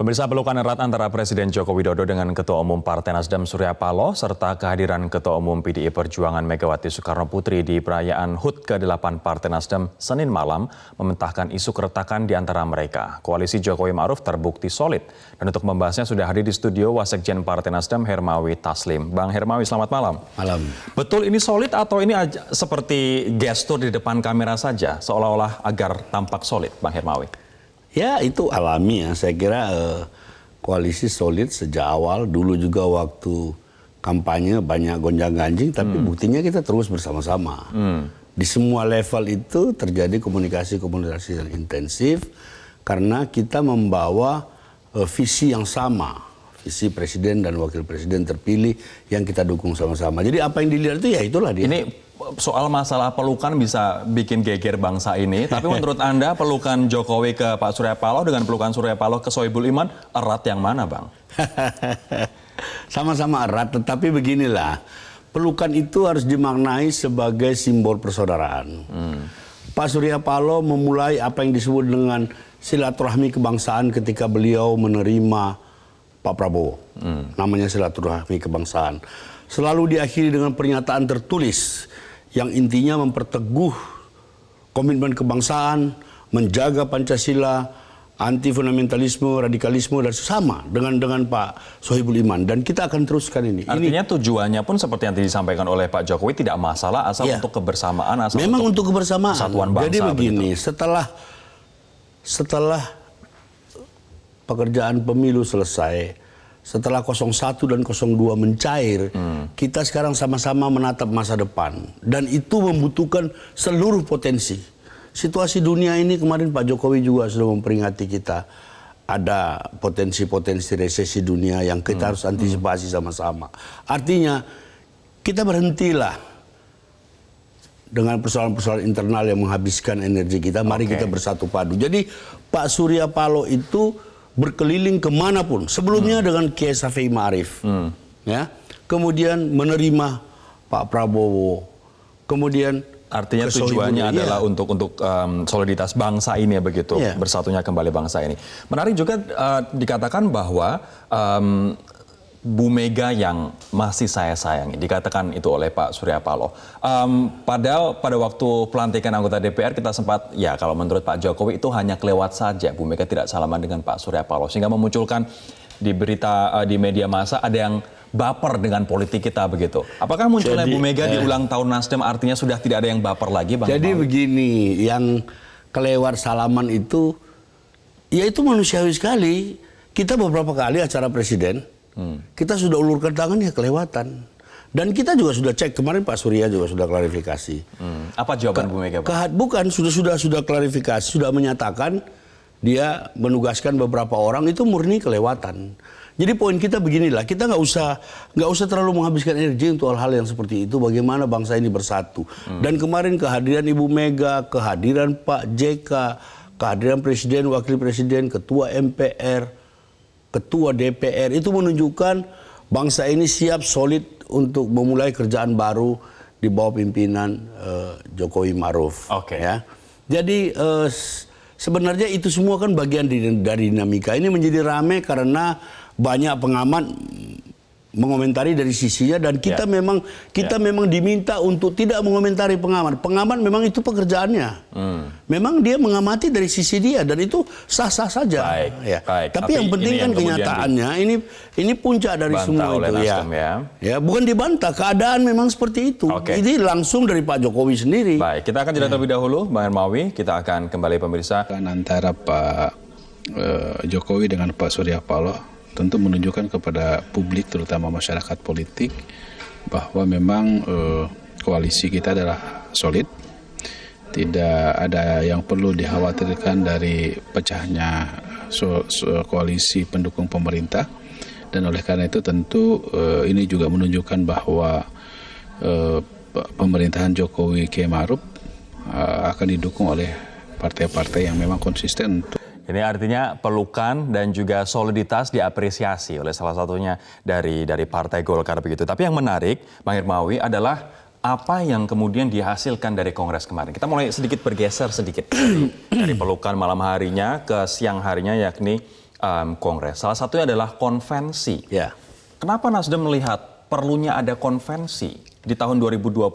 Pemirsa pelukan erat antara Presiden Joko Widodo dengan Ketua Umum Partai Nasdem Surya Paloh serta kehadiran Ketua Umum PDI Perjuangan Megawati Soekarno Putri di perayaan HUT ke-8 Partai Nasdem Senin malam mementahkan isu keretakan di antara mereka. Koalisi Jokowi Ma'ruf terbukti solid. Dan untuk membahasnya sudah hadir di studio Wasekjen Partai Nasdem Hermawi Taslim. Bang Hermawi, selamat malam. Malam. Betul ini solid atau ini seperti gestur di depan kamera saja seolah-olah agar tampak solid, Bang Hermawi? Ya itu alami ya. Saya kira eh, koalisi solid sejak awal. Dulu juga waktu kampanye banyak gonjang ganjing, tapi hmm. buktinya kita terus bersama-sama. Hmm. Di semua level itu terjadi komunikasi-komunikasi yang intensif karena kita membawa eh, visi yang sama visi presiden dan wakil presiden terpilih yang kita dukung sama-sama. Jadi apa yang dilihat itu ya itulah dia. Ini soal masalah pelukan bisa bikin geger bangsa ini. Tapi menurut Anda pelukan Jokowi ke Pak Surya Paloh dengan pelukan Surya Paloh ke Soebul Iman erat yang mana Bang? Sama-sama erat tetapi beginilah. Pelukan itu harus dimaknai sebagai simbol persaudaraan. Hmm. Pak Surya Paloh memulai apa yang disebut dengan silaturahmi kebangsaan ketika beliau menerima Pak Prabowo. Hmm. Namanya silaturahmi kebangsaan. Selalu diakhiri dengan pernyataan tertulis yang intinya memperteguh komitmen kebangsaan, menjaga Pancasila, anti fundamentalisme, radikalisme dan sesama dengan dengan Pak Sohibul Iman dan kita akan teruskan ini. Artinya ini, tujuannya pun seperti yang disampaikan oleh Pak Jokowi tidak masalah asal ya, untuk kebersamaan asal Memang untuk, untuk kebersamaan. Kesatuan bangsa. Jadi begini, begitu. setelah setelah pekerjaan pemilu selesai, setelah 01 dan 02 mencair, hmm. kita sekarang sama-sama menatap masa depan dan itu membutuhkan seluruh potensi. Situasi dunia ini kemarin Pak Jokowi juga sudah memperingati kita ada potensi-potensi resesi dunia yang kita hmm. harus hmm. antisipasi sama-sama. Hmm. Artinya kita berhentilah dengan persoalan-persoalan internal yang menghabiskan energi kita. Mari okay. kita bersatu padu. Jadi Pak Surya Paloh itu berkeliling kemanapun. Sebelumnya hmm. dengan Kiai Safi Ma'arif. Hmm. Ya. Kemudian menerima Pak Prabowo. Kemudian artinya tujuannya dunia. adalah untuk untuk um, soliditas bangsa ini ya begitu, ya. bersatunya kembali bangsa ini. Menarik juga uh, dikatakan bahwa um, Bu Mega yang masih saya sayangi, dikatakan itu oleh Pak Surya Paloh. Um, padahal pada waktu pelantikan anggota DPR kita sempat, ya kalau menurut Pak Jokowi itu hanya kelewat saja. Bu Mega tidak salaman dengan Pak Surya Paloh. Sehingga memunculkan di berita, uh, di media massa ada yang baper dengan politik kita begitu. Apakah munculnya Bu Mega eh, di ulang tahun Nasdem artinya sudah tidak ada yang baper lagi Bang? Jadi begini, yang kelewat salaman itu, ya itu manusiawi sekali. Kita beberapa kali acara presiden, Hmm. Kita sudah ulurkan tangan ya kelewatan. Dan kita juga sudah cek kemarin Pak Surya juga sudah klarifikasi. Hmm. Apa jawaban Ke, Bu Mega? Kehat bukan sudah sudah sudah klarifikasi sudah menyatakan dia menugaskan beberapa orang itu murni kelewatan. Jadi poin kita beginilah, kita nggak usah nggak usah terlalu menghabiskan energi untuk hal-hal yang seperti itu. Bagaimana bangsa ini bersatu. Hmm. Dan kemarin kehadiran Ibu Mega, kehadiran Pak JK, kehadiran Presiden, Wakil Presiden, Ketua MPR, ketua DPR itu menunjukkan bangsa ini siap solid untuk memulai kerjaan baru di bawah pimpinan uh, Jokowi Maruf. Oke. Okay. Ya. Jadi uh, sebenarnya itu semua kan bagian dari dinamika ini menjadi ramai karena banyak pengamat mengomentari dari sisinya dan kita yeah. memang kita yeah. memang diminta untuk tidak mengomentari pengaman. Pengaman memang itu pekerjaannya. Hmm. Memang dia mengamati dari sisi dia dan itu sah-sah saja. Baik, ya. baik. Tapi, Tapi kan yang penting kan kenyataannya di... ini ini puncak dari semua itu ya. ya. Ya, bukan dibantah, keadaan memang seperti itu. Okay. Ini langsung dari Pak Jokowi sendiri. Baik, kita akan jeda ya. terlebih dahulu Bang Hermawi, kita akan kembali pemirsa antara Pak uh, Jokowi dengan Pak Surya Paloh tentu menunjukkan kepada publik terutama masyarakat politik bahwa memang eh, koalisi kita adalah solid tidak ada yang perlu dikhawatirkan dari pecahnya so, so, koalisi pendukung pemerintah dan oleh karena itu tentu eh, ini juga menunjukkan bahwa eh, pemerintahan Jokowi Kiai eh, akan didukung oleh partai-partai yang memang konsisten untuk ini artinya pelukan dan juga soliditas diapresiasi oleh salah satunya dari dari Partai Golkar begitu. Tapi yang menarik, Bang Irmawi adalah apa yang kemudian dihasilkan dari kongres kemarin. Kita mulai sedikit bergeser sedikit dari, dari pelukan malam harinya ke siang harinya yakni um, kongres. Salah satunya adalah konvensi. Yeah. Kenapa Nasdem melihat perlunya ada konvensi di tahun 2022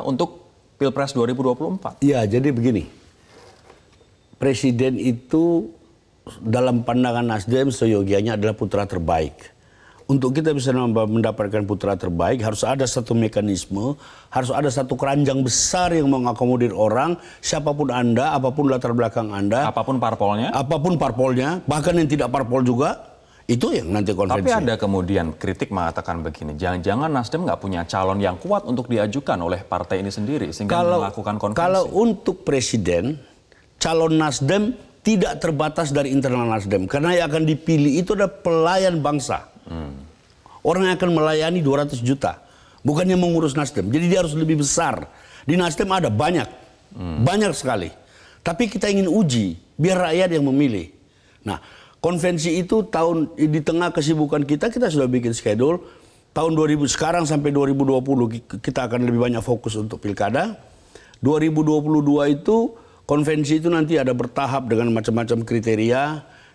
untuk Pilpres 2024? Iya, jadi begini presiden itu dalam pandangan Nasdem seyogianya adalah putra terbaik. Untuk kita bisa mendapatkan putra terbaik harus ada satu mekanisme, harus ada satu keranjang besar yang mengakomodir orang, siapapun Anda, apapun latar belakang Anda. Apapun parpolnya. Apapun parpolnya, bahkan yang tidak parpol juga, itu yang nanti konvensi. Tapi ada kemudian kritik mengatakan begini, jangan-jangan Nasdem nggak punya calon yang kuat untuk diajukan oleh partai ini sendiri, sehingga kalau, melakukan konvensi. Kalau untuk presiden, calon Nasdem tidak terbatas dari internal Nasdem karena yang akan dipilih itu adalah pelayan bangsa. Hmm. Orang yang akan melayani 200 juta, bukannya mengurus Nasdem. Jadi dia harus lebih besar. Di Nasdem ada banyak. Hmm. Banyak sekali. Tapi kita ingin uji biar rakyat yang memilih. Nah, konvensi itu tahun di tengah kesibukan kita kita sudah bikin schedule tahun 2000 sekarang sampai 2020 kita akan lebih banyak fokus untuk pilkada. 2022 itu Konvensi itu nanti ada bertahap dengan macam-macam kriteria.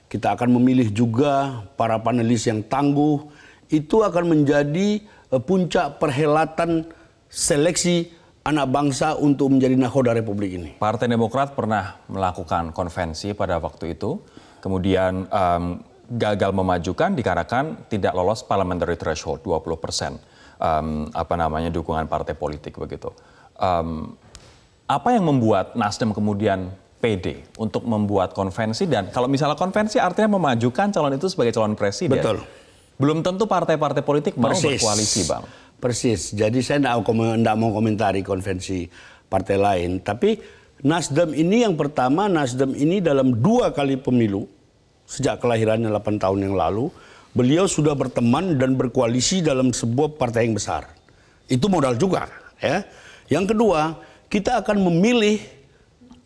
Kita akan memilih juga para panelis yang tangguh. Itu akan menjadi e, puncak perhelatan seleksi anak bangsa untuk menjadi nahoda republik ini. Partai Demokrat pernah melakukan konvensi pada waktu itu. Kemudian um, gagal memajukan dikarenakan tidak lolos parliamentary threshold 20 persen um, apa namanya dukungan partai politik begitu. Um, apa yang membuat Nasdem kemudian PD untuk membuat konvensi dan kalau misalnya konvensi artinya memajukan calon itu sebagai calon presiden. Betul. Belum tentu partai-partai politik mau Persis. berkoalisi, Bang. Persis. Jadi saya tidak mau komentari konvensi partai lain, tapi Nasdem ini yang pertama, Nasdem ini dalam dua kali pemilu sejak kelahirannya 8 tahun yang lalu, beliau sudah berteman dan berkoalisi dalam sebuah partai yang besar. Itu modal juga, ya. Yang kedua, kita akan memilih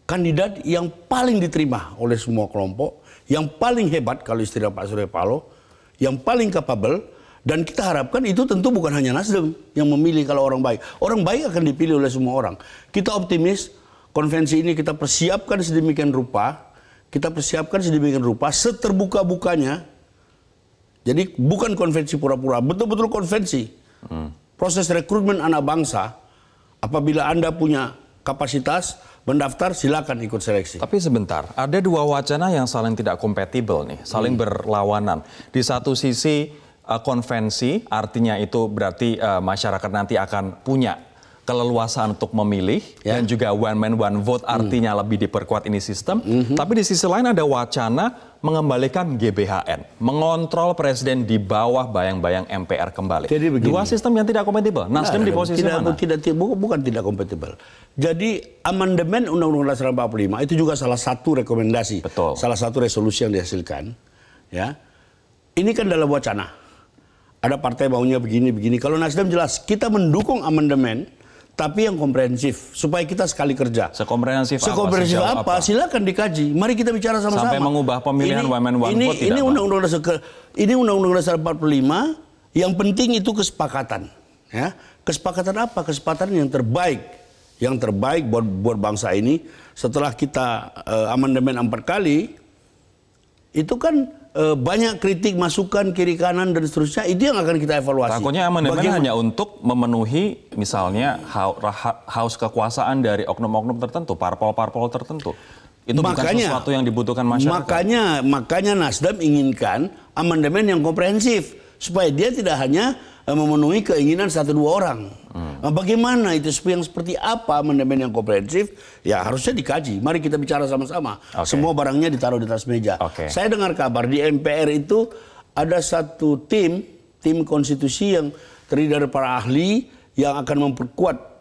kandidat yang paling diterima oleh semua kelompok, yang paling hebat kalau istilah Pak Surya Paloh, yang paling capable, dan kita harapkan itu tentu bukan hanya Nasdem yang memilih kalau orang baik. Orang baik akan dipilih oleh semua orang. Kita optimis konvensi ini kita persiapkan sedemikian rupa, kita persiapkan sedemikian rupa seterbuka-bukanya. Jadi bukan konvensi pura-pura, betul-betul konvensi. Hmm. Proses rekrutmen anak bangsa Apabila Anda punya kapasitas, mendaftar silakan ikut seleksi. Tapi sebentar, ada dua wacana yang saling tidak kompatibel nih, saling hmm. berlawanan. Di satu sisi uh, konvensi, artinya itu berarti uh, masyarakat nanti akan punya keleluasaan untuk memilih yeah. dan juga one man one vote hmm. artinya mm. lebih diperkuat ini sistem. Mm -hmm. Tapi di sisi lain ada wacana mengembalikan GBHN, mengontrol presiden di bawah bayang-bayang MPR kembali. Jadi begini, Dua sistem yang tidak kompatibel. Nasdem nah, di posisi tidak, mana? Tidak, tidak, bukan tidak kompatibel. Jadi amandemen Undang-Undang Dasar 45 itu juga salah satu rekomendasi, Betul. salah satu resolusi yang dihasilkan. Ya, ini kan dalam wacana. Ada partai maunya begini-begini. Kalau Nasdem jelas kita mendukung amandemen tapi yang komprehensif supaya kita sekali kerja. Sekomprehensif, Sekomprehensif apa? apa? Silakan dikaji. Mari kita bicara sama-sama. Sampai mengubah pemilihan ini, women one ini, ini undang-undang dasar ini undang-undang dasar 45 yang penting itu kesepakatan, ya. Kesepakatan apa? Kesepakatan yang terbaik, yang terbaik buat buat bangsa ini setelah kita uh, amandemen empat kali itu kan e, banyak kritik masukan kiri kanan dan seterusnya itu yang akan kita evaluasi. Takutnya amandemen hanya untuk memenuhi misalnya haus kekuasaan dari oknum-oknum tertentu, parpol-parpol tertentu. Itu makanya, bukan sesuatu yang dibutuhkan masyarakat. Makanya makanya Nasdem inginkan amandemen yang komprehensif supaya dia tidak hanya eh, memenuhi keinginan satu dua orang. Hmm. Nah, bagaimana itu yang seperti apa amandemen yang komprehensif? Ya harusnya dikaji. Mari kita bicara sama-sama. Okay. Semua barangnya ditaruh di atas meja. Okay. Saya dengar kabar di MPR itu ada satu tim tim konstitusi yang terdiri dari para ahli yang akan memperkuat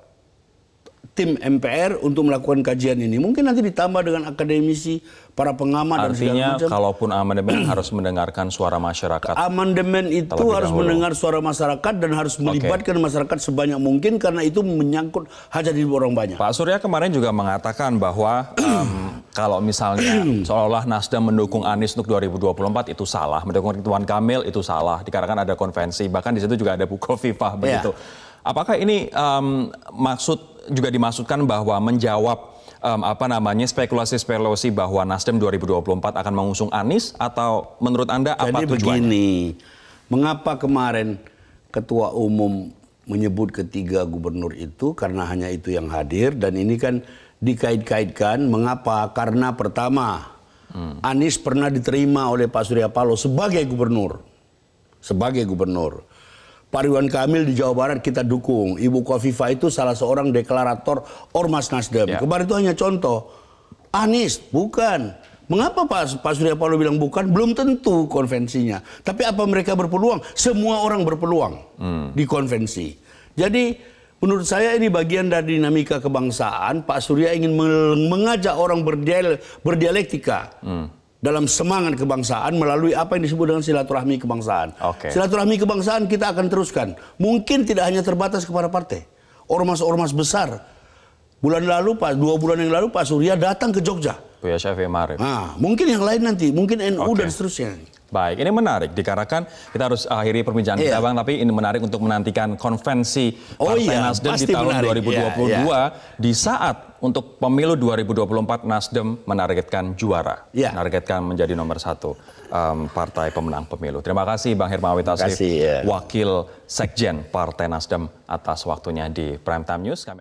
tim MPR untuk melakukan kajian ini. Mungkin nanti ditambah dengan akademisi, para pengamat Artinya, dan segala macam. kalaupun amandemen harus mendengarkan suara masyarakat. Amandemen itu harus dahulu. mendengar suara masyarakat dan harus melibatkan okay. masyarakat sebanyak mungkin karena itu menyangkut hajat hidup orang banyak. Pak Surya kemarin juga mengatakan bahwa um, kalau misalnya seolah-olah Nasdem mendukung Anies untuk 2024 itu salah, mendukung Ridwan Kamil itu salah, dikarenakan ada konvensi, bahkan di situ juga ada Buko Viva iya. begitu. Yeah. Apakah ini um, maksud juga dimaksudkan bahwa menjawab um, apa namanya spekulasi-spekulasi bahwa Nasdem 2024 akan mengusung Anies atau menurut Anda apa Jadi begini, mengapa kemarin ketua umum menyebut ketiga gubernur itu karena hanya itu yang hadir dan ini kan dikait-kaitkan mengapa? Karena pertama hmm. Anies pernah diterima oleh Pak Surya Paloh sebagai gubernur. Sebagai gubernur. Pak Ridwan Kamil di Jawa Barat kita dukung. Ibu Kofifa itu salah seorang deklarator Ormas Nasdem. Ya. Kemarin itu hanya contoh. Anies, bukan. Mengapa Pak, Pak Surya Paloh bilang bukan? Belum tentu konvensinya. Tapi apa mereka berpeluang? Semua orang berpeluang hmm. di konvensi. Jadi menurut saya ini bagian dari dinamika kebangsaan. Pak Surya ingin mengajak orang berdialektika. Hmm dalam semangat kebangsaan melalui apa yang disebut dengan silaturahmi kebangsaan. Okay. Silaturahmi kebangsaan kita akan teruskan. Mungkin tidak hanya terbatas kepada partai. Ormas-ormas besar. Bulan lalu, Pak, dua bulan yang lalu Pak Surya datang ke Jogja. Buya Syafi'i Marif. Nah, mungkin yang lain nanti, mungkin NU okay. dan seterusnya. Baik, ini menarik dikarenakan kita harus akhiri perbincangan yeah. kita Bang, tapi ini menarik untuk menantikan konvensi oh, Partai iya, Nasdem di tahun menarik. 2022 yeah, yeah. di saat untuk pemilu 2024 Nasdem menargetkan juara, yeah. menargetkan menjadi nomor satu um, partai pemenang pemilu. Terima kasih Bang Hermawi Taslim, yeah. Iya. Wakil Sekjen Partai Nasdem atas waktunya di prime time News. Kami